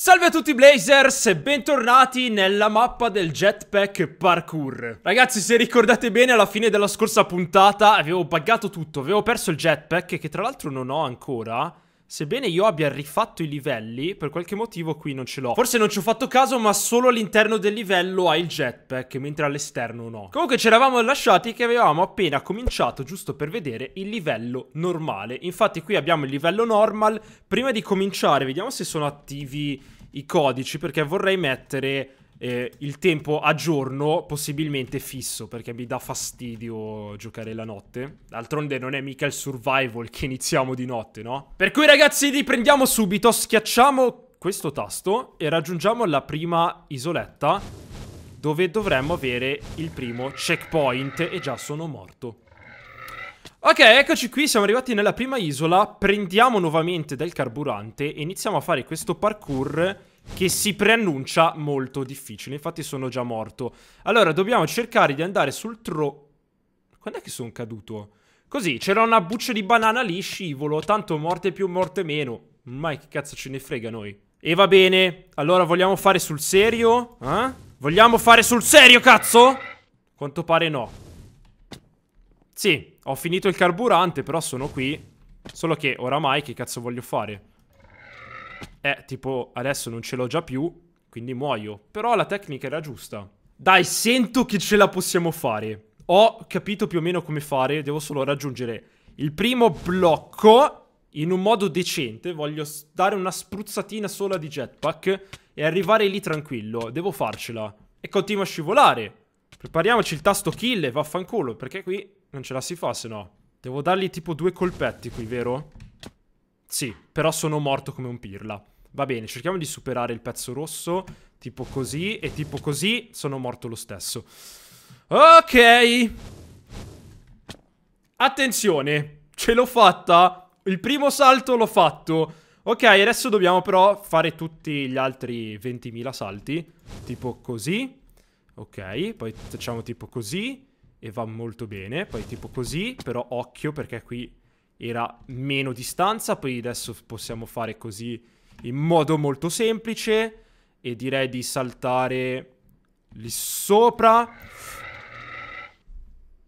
Salve a tutti Blazers e bentornati nella mappa del Jetpack Parkour Ragazzi se ricordate bene alla fine della scorsa puntata avevo buggato tutto, avevo perso il Jetpack che tra l'altro non ho ancora Sebbene io abbia rifatto i livelli, per qualche motivo qui non ce l'ho. Forse non ci ho fatto caso, ma solo all'interno del livello ha il jetpack, mentre all'esterno no. Comunque ci eravamo lasciati che avevamo appena cominciato, giusto per vedere, il livello normale. Infatti qui abbiamo il livello normal. Prima di cominciare, vediamo se sono attivi i codici, perché vorrei mettere eh, il tempo a giorno possibilmente fisso perché mi dà fastidio giocare la notte. D'altronde non è mica il survival che iniziamo di notte, no? Per cui ragazzi riprendiamo subito, schiacciamo questo tasto e raggiungiamo la prima isoletta dove dovremmo avere il primo checkpoint e già sono morto. Ok, eccoci qui, siamo arrivati nella prima isola, prendiamo nuovamente del carburante e iniziamo a fare questo parkour che si preannuncia molto difficile. Infatti sono già morto. Allora, dobbiamo cercare di andare sul tro... Quando è che sono caduto? Così, c'era una buccia di banana lì, scivolo. Tanto morte più, morte meno. Mai che cazzo ce ne frega noi? E va bene. Allora, vogliamo fare sul serio? Eh? Vogliamo fare sul serio, cazzo? Quanto pare no. Sì, ho finito il carburante, però sono qui. Solo che oramai che cazzo voglio fare? eh, tipo, adesso non ce l'ho già più, quindi muoio. Però la tecnica era giusta. Dai, sento che ce la possiamo fare. Ho capito più o meno come fare, devo solo raggiungere il primo blocco in un modo decente. Voglio dare una spruzzatina sola di jetpack e arrivare lì tranquillo. Devo farcela. E continua a scivolare. Prepariamoci il tasto kill e vaffanculo, perché qui non ce la si fa se no. Devo dargli tipo due colpetti qui, vero? Sì, però sono morto come un pirla. Va bene, cerchiamo di superare il pezzo rosso, tipo così, e tipo così, sono morto lo stesso. Ok! Attenzione, ce l'ho fatta! Il primo salto l'ho fatto! Ok, adesso dobbiamo però fare tutti gli altri 20.000 salti, tipo così, ok, poi facciamo tipo così, e va molto bene, poi tipo così, però occhio perché qui era meno distanza, poi adesso possiamo fare così in modo molto semplice e direi di saltare lì sopra.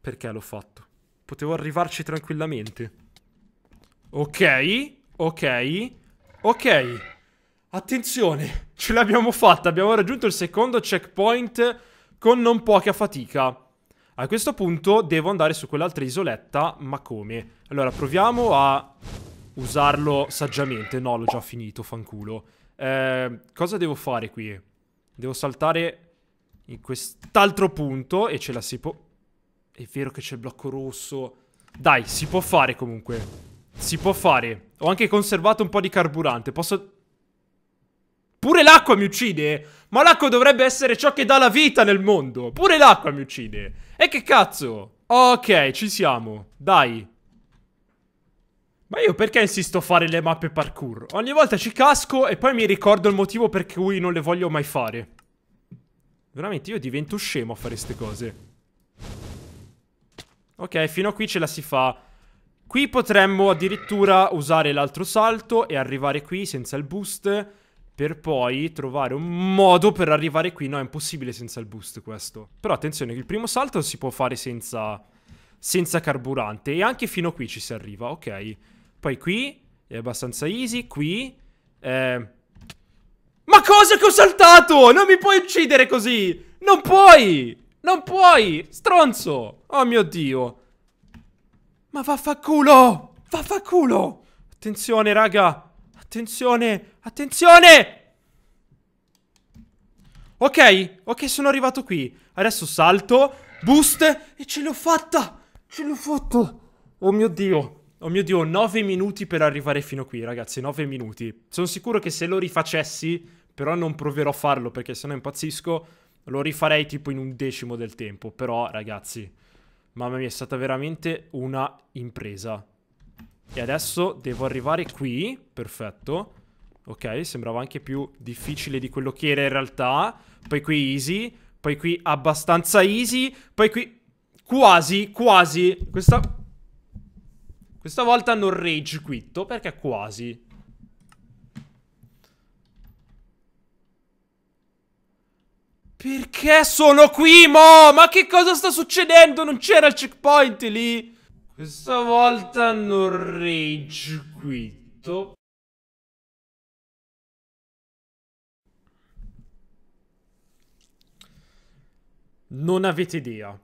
Perché l'ho fatto? Potevo arrivarci tranquillamente. Ok, ok, ok. Attenzione, ce l'abbiamo fatta, abbiamo raggiunto il secondo checkpoint con non poca fatica. A questo punto devo andare su quell'altra isoletta, ma come? Allora, proviamo a usarlo saggiamente. No, l'ho già finito, fanculo. Eh, cosa devo fare qui? Devo saltare in quest'altro punto e ce la si può... È vero che c'è il blocco rosso. Dai, si può fare comunque. Si può fare. Ho anche conservato un po' di carburante. Posso... Pure l'acqua mi uccide! Ma l'acqua dovrebbe essere ciò che dà la vita nel mondo. Pure l'acqua mi uccide. E che cazzo? Ok, ci siamo. Dai. Ma io perché insisto a fare le mappe parkour? Ogni volta ci casco e poi mi ricordo il motivo per cui non le voglio mai fare. Veramente io divento scemo a fare queste cose. Ok, fino a qui ce la si fa. Qui potremmo addirittura usare l'altro salto e arrivare qui senza il boost per poi trovare un modo per arrivare qui. No, è impossibile senza il boost questo. Però attenzione, il primo salto si può fare senza, senza carburante. E anche fino qui ci si arriva, ok. Poi qui è abbastanza easy, qui... Eh... Ma cosa che ho saltato? Non mi puoi uccidere così! Non puoi! Non puoi! Stronzo! Oh mio Dio! Ma vaffanculo! Vaffanculo! Attenzione, raga! Attenzione, attenzione! Ok, ok, sono arrivato qui. Adesso salto, boost e ce l'ho fatta! Ce l'ho fatta! Oh mio Dio! Oh mio Dio, 9 minuti per arrivare fino qui, ragazzi, 9 minuti. Sono sicuro che se lo rifacessi, però non proverò a farlo perché sennò impazzisco, lo rifarei tipo in un decimo del tempo. Però, ragazzi, mamma mia, è stata veramente una impresa. E adesso devo arrivare qui, perfetto. Ok, sembrava anche più difficile di quello che era in realtà. Poi qui easy, poi qui abbastanza easy, poi qui quasi, quasi. Questa... Questa volta non rage quitto perché quasi. Perché sono qui, mo? Ma che cosa sta succedendo? Non c'era il checkpoint lì? Questa volta non rage quitto. Non avete idea.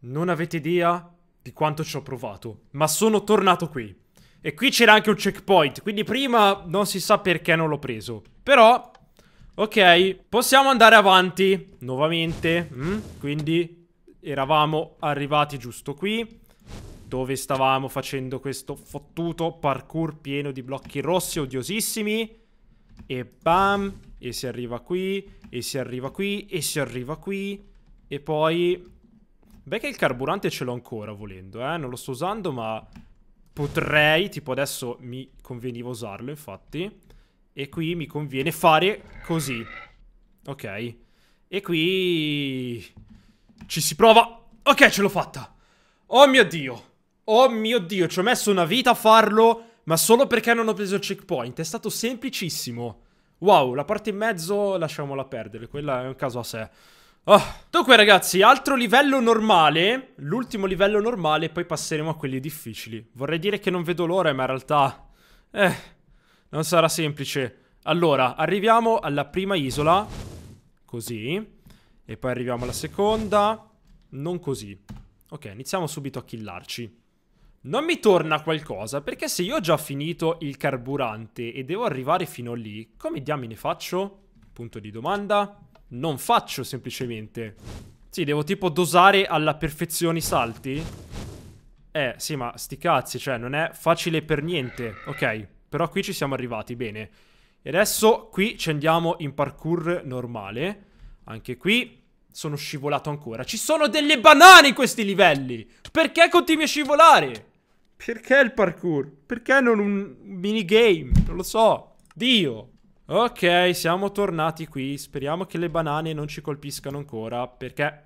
Non avete idea di quanto ci ho provato. Ma sono tornato qui. E qui c'era anche un checkpoint, quindi prima non si sa perché non l'ho preso. Però, ok, possiamo andare avanti nuovamente. Mm? Quindi eravamo arrivati giusto qui dove stavamo facendo questo fottuto parkour pieno di blocchi rossi odiosissimi. E bam, e si arriva qui, e si arriva qui, e si arriva qui. E poi... Beh che il carburante ce l'ho ancora volendo, eh. Non lo sto usando, ma potrei, tipo adesso mi conveniva usarlo, infatti. E qui mi conviene fare così. Ok. E qui... Ci si prova. Ok, ce l'ho fatta. Oh mio Dio. Oh mio Dio, ci ho messo una vita a farlo, ma solo perché non ho preso il checkpoint. È stato semplicissimo. Wow, la parte in mezzo lasciamola perdere, quella è un caso a sé. Oh. Dunque ragazzi, altro livello normale, l'ultimo livello normale, poi passeremo a quelli difficili. Vorrei dire che non vedo l'ora, ma in realtà... Eh, non sarà semplice. Allora, arriviamo alla prima isola, così, e poi arriviamo alla seconda, non così. Ok, iniziamo subito a killarci non mi torna qualcosa, perché se io ho già finito il carburante e devo arrivare fino lì, come diamine faccio? Punto di domanda. Non faccio semplicemente. Sì, devo tipo dosare alla perfezione i salti? Eh, sì, ma sti cazzi, cioè, non è facile per niente. Ok, però qui ci siamo arrivati, bene. E adesso qui ci andiamo in parkour normale. Anche qui sono scivolato ancora. Ci sono delle banane in questi livelli! Perché continui a scivolare? Perché il parkour? Perché non un minigame? Non lo so. Dio. Ok, siamo tornati qui. Speriamo che le banane non ci colpiscano ancora, perché...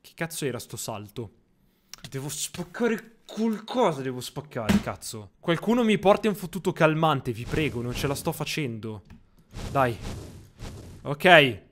Che cazzo era sto salto? Devo spaccare qualcosa, devo spaccare, cazzo. Qualcuno mi porti un fottuto calmante, vi prego, non ce la sto facendo. Dai. Ok. E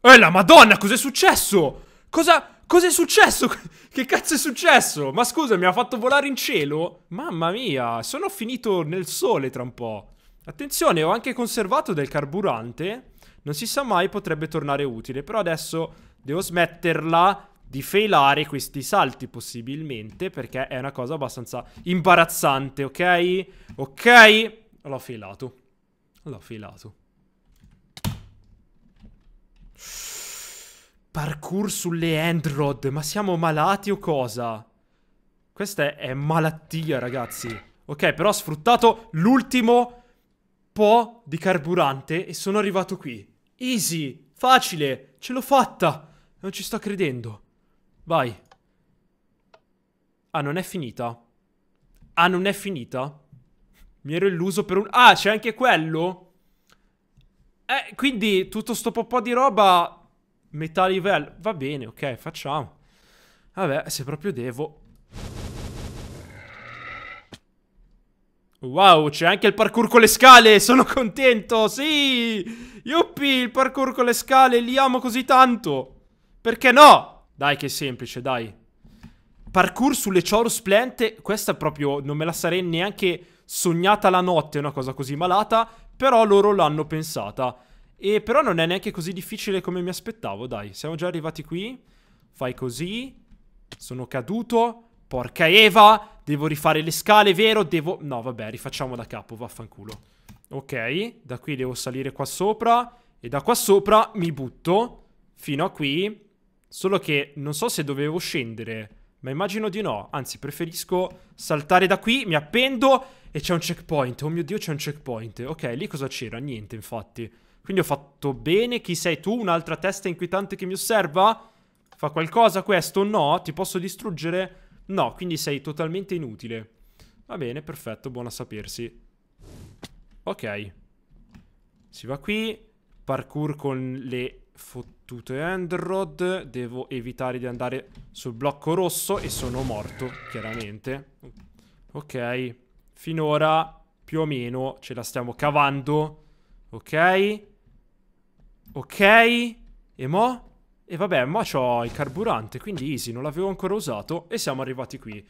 eh, la madonna, cos'è successo? Cosa... Cos'è successo? Che cazzo è successo? Ma scusa, mi ha fatto volare in cielo? Mamma mia, sono finito nel sole tra un po'. Attenzione, ho anche conservato del carburante. Non si sa mai, potrebbe tornare utile. Però adesso devo smetterla di failare questi salti possibilmente perché è una cosa abbastanza imbarazzante, ok? Ok? L'ho failato. L'ho failato. Parkour sulle Endrod, ma siamo malati o cosa? Questa è, è malattia, ragazzi. Ok, però ho sfruttato l'ultimo po' di carburante e sono arrivato qui. Easy, facile, ce l'ho fatta. Non ci sto credendo. Vai. Ah, non è finita. Ah, non è finita? Mi ero illuso per un... Ah, c'è anche quello? Eh, quindi tutto sto po' di roba Metà livello. Va bene, ok, facciamo. Vabbè, se proprio devo... Wow, c'è anche il parkour con le scale, sono contento, sì! Yuppie, il parkour con le scale, li amo così tanto! Perché no? Dai che semplice, dai. Parkour sulle Chorus Plant, questa proprio non me la sarei neanche sognata la notte, una cosa così malata, però loro l'hanno pensata. E però non è neanche così difficile come mi aspettavo, dai. Siamo già arrivati qui. Fai così. Sono caduto. Porca Eva. Devo rifare le scale, vero? Devo... No, vabbè, rifacciamo da capo, vaffanculo. Ok, da qui devo salire qua sopra. E da qua sopra mi butto fino a qui. Solo che non so se dovevo scendere, ma immagino di no. Anzi, preferisco saltare da qui, mi appendo e c'è un checkpoint. Oh mio Dio, c'è un checkpoint. Ok, lì cosa c'era? Niente, infatti. Quindi ho fatto bene. Chi sei tu? Un'altra testa inquietante che mi osserva? Fa qualcosa questo? No. Ti posso distruggere? No, quindi sei totalmente inutile. Va bene, perfetto, buona sapersi. Ok. Si va qui. Parkour con le fottute Endrod. Devo evitare di andare sul blocco rosso e sono morto, chiaramente. Ok. Finora, più o meno, ce la stiamo cavando. Ok. Ok. E mo? E vabbè, mo c'ho il carburante, quindi easy, non l'avevo ancora usato e siamo arrivati qui.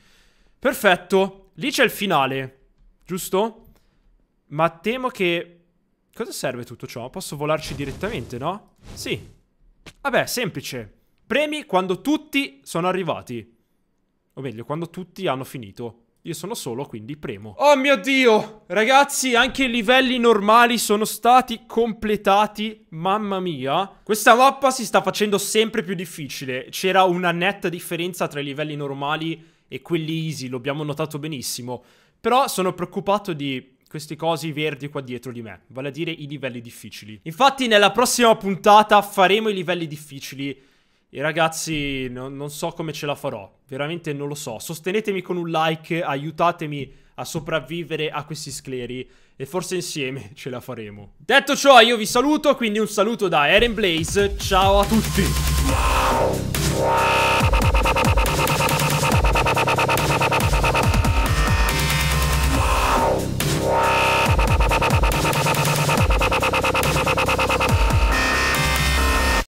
Perfetto. Lì c'è il finale, giusto? Ma temo che... Cosa serve tutto ciò? Posso volarci direttamente, no? Sì. Vabbè, semplice. Premi quando tutti sono arrivati. O meglio, quando tutti hanno finito. Io sono solo, quindi premo. Oh mio Dio! Ragazzi, anche i livelli normali sono stati completati. Mamma mia. Questa mappa si sta facendo sempre più difficile. C'era una netta differenza tra i livelli normali e quelli easy, lo abbiamo notato benissimo. Però sono preoccupato di questi cosi verdi qua dietro di me, vale a dire i livelli difficili. Infatti nella prossima puntata faremo i livelli difficili e ragazzi, no, non so come ce la farò, veramente non lo so. Sostenetemi con un like, aiutatemi a sopravvivere a questi scleri e forse insieme ce la faremo. Detto ciò, io vi saluto, quindi un saluto da Eren Blaze, ciao a tutti!